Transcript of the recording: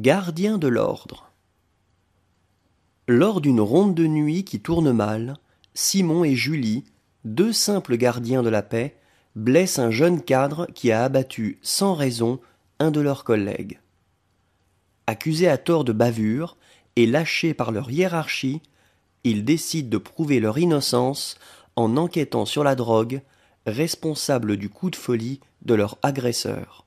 Gardien de l'ordre. Lors d'une ronde de nuit qui tourne mal, Simon et Julie, deux simples gardiens de la paix, blessent un jeune cadre qui a abattu sans raison un de leurs collègues. Accusés à tort de bavure et lâchés par leur hiérarchie, ils décident de prouver leur innocence en enquêtant sur la drogue, responsable du coup de folie de leur agresseur.